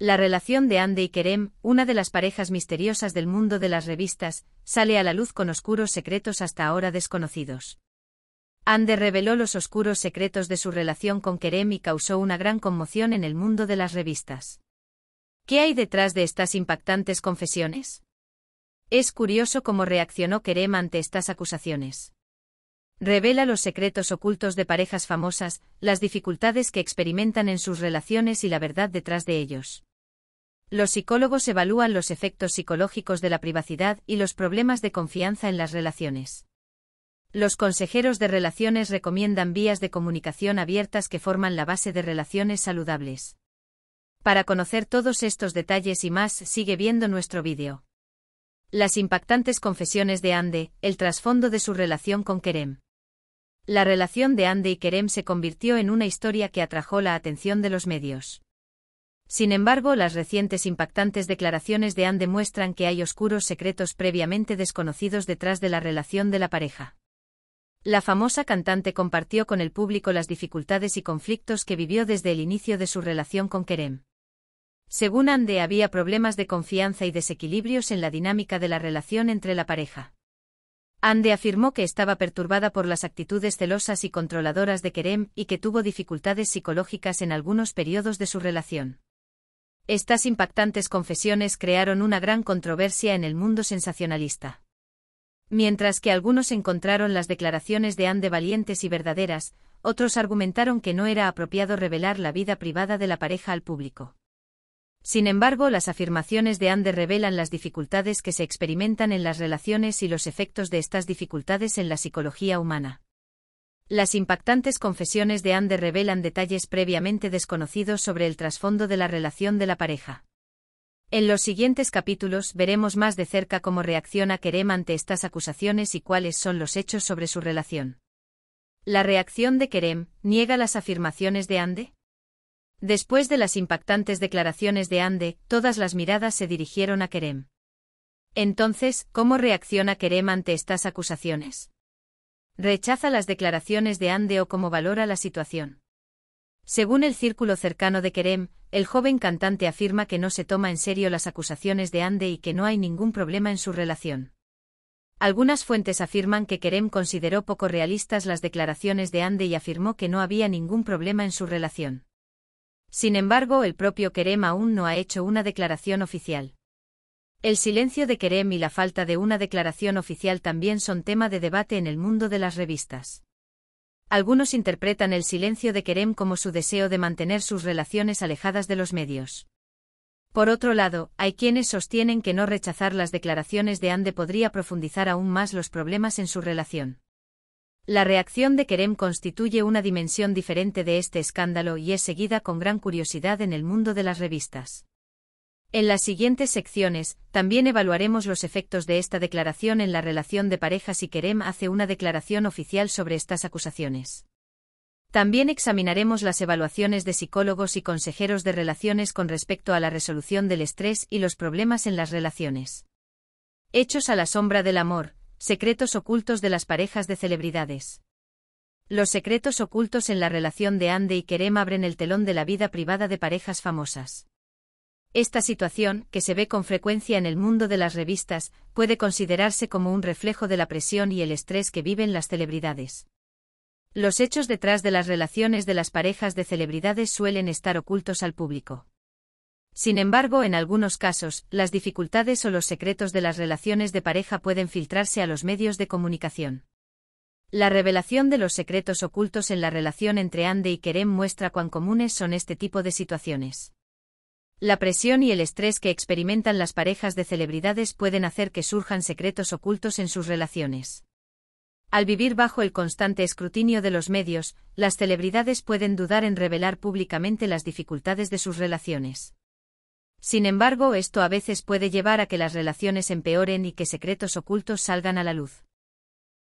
La relación de Ande y Kerem, una de las parejas misteriosas del mundo de las revistas, sale a la luz con oscuros secretos hasta ahora desconocidos. Ande reveló los oscuros secretos de su relación con Kerem y causó una gran conmoción en el mundo de las revistas. ¿Qué hay detrás de estas impactantes confesiones? Es curioso cómo reaccionó Kerem ante estas acusaciones. Revela los secretos ocultos de parejas famosas, las dificultades que experimentan en sus relaciones y la verdad detrás de ellos. Los psicólogos evalúan los efectos psicológicos de la privacidad y los problemas de confianza en las relaciones. Los consejeros de relaciones recomiendan vías de comunicación abiertas que forman la base de relaciones saludables. Para conocer todos estos detalles y más, sigue viendo nuestro vídeo. Las impactantes confesiones de Ande, el trasfondo de su relación con Kerem. La relación de Ande y Kerem se convirtió en una historia que atrajo la atención de los medios. Sin embargo, las recientes impactantes declaraciones de Ande muestran que hay oscuros secretos previamente desconocidos detrás de la relación de la pareja. La famosa cantante compartió con el público las dificultades y conflictos que vivió desde el inicio de su relación con Kerem. Según Ande había problemas de confianza y desequilibrios en la dinámica de la relación entre la pareja. Ande afirmó que estaba perturbada por las actitudes celosas y controladoras de Kerem y que tuvo dificultades psicológicas en algunos periodos de su relación. Estas impactantes confesiones crearon una gran controversia en el mundo sensacionalista. Mientras que algunos encontraron las declaraciones de Ande valientes y verdaderas, otros argumentaron que no era apropiado revelar la vida privada de la pareja al público. Sin embargo, las afirmaciones de Ande revelan las dificultades que se experimentan en las relaciones y los efectos de estas dificultades en la psicología humana. Las impactantes confesiones de Ande revelan detalles previamente desconocidos sobre el trasfondo de la relación de la pareja. En los siguientes capítulos veremos más de cerca cómo reacciona Kerem ante estas acusaciones y cuáles son los hechos sobre su relación. La reacción de Kerem niega las afirmaciones de Ande. Después de las impactantes declaraciones de Ande, todas las miradas se dirigieron a Kerem. Entonces, ¿cómo reacciona Kerem ante estas acusaciones? ¿Rechaza las declaraciones de Ande o cómo valora la situación? Según el círculo cercano de Kerem, el joven cantante afirma que no se toma en serio las acusaciones de Ande y que no hay ningún problema en su relación. Algunas fuentes afirman que Kerem consideró poco realistas las declaraciones de Ande y afirmó que no había ningún problema en su relación. Sin embargo, el propio Kerem aún no ha hecho una declaración oficial. El silencio de Kerem y la falta de una declaración oficial también son tema de debate en el mundo de las revistas. Algunos interpretan el silencio de Kerem como su deseo de mantener sus relaciones alejadas de los medios. Por otro lado, hay quienes sostienen que no rechazar las declaraciones de Ande podría profundizar aún más los problemas en su relación. La reacción de Kerem constituye una dimensión diferente de este escándalo y es seguida con gran curiosidad en el mundo de las revistas. En las siguientes secciones, también evaluaremos los efectos de esta declaración en la relación de parejas y Kerem hace una declaración oficial sobre estas acusaciones. También examinaremos las evaluaciones de psicólogos y consejeros de relaciones con respecto a la resolución del estrés y los problemas en las relaciones. Hechos a la sombra del amor, Secretos ocultos de las parejas de celebridades. Los secretos ocultos en la relación de Ande y Kerem abren el telón de la vida privada de parejas famosas. Esta situación, que se ve con frecuencia en el mundo de las revistas, puede considerarse como un reflejo de la presión y el estrés que viven las celebridades. Los hechos detrás de las relaciones de las parejas de celebridades suelen estar ocultos al público. Sin embargo, en algunos casos, las dificultades o los secretos de las relaciones de pareja pueden filtrarse a los medios de comunicación. La revelación de los secretos ocultos en la relación entre Ande y Kerem muestra cuán comunes son este tipo de situaciones. La presión y el estrés que experimentan las parejas de celebridades pueden hacer que surjan secretos ocultos en sus relaciones. Al vivir bajo el constante escrutinio de los medios, las celebridades pueden dudar en revelar públicamente las dificultades de sus relaciones. Sin embargo, esto a veces puede llevar a que las relaciones empeoren y que secretos ocultos salgan a la luz.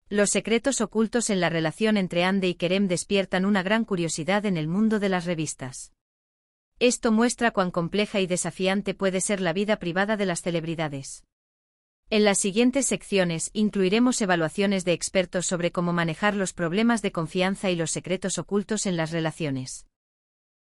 Los secretos ocultos en la relación entre Ande y Kerem despiertan una gran curiosidad en el mundo de las revistas. Esto muestra cuán compleja y desafiante puede ser la vida privada de las celebridades. En las siguientes secciones incluiremos evaluaciones de expertos sobre cómo manejar los problemas de confianza y los secretos ocultos en las relaciones.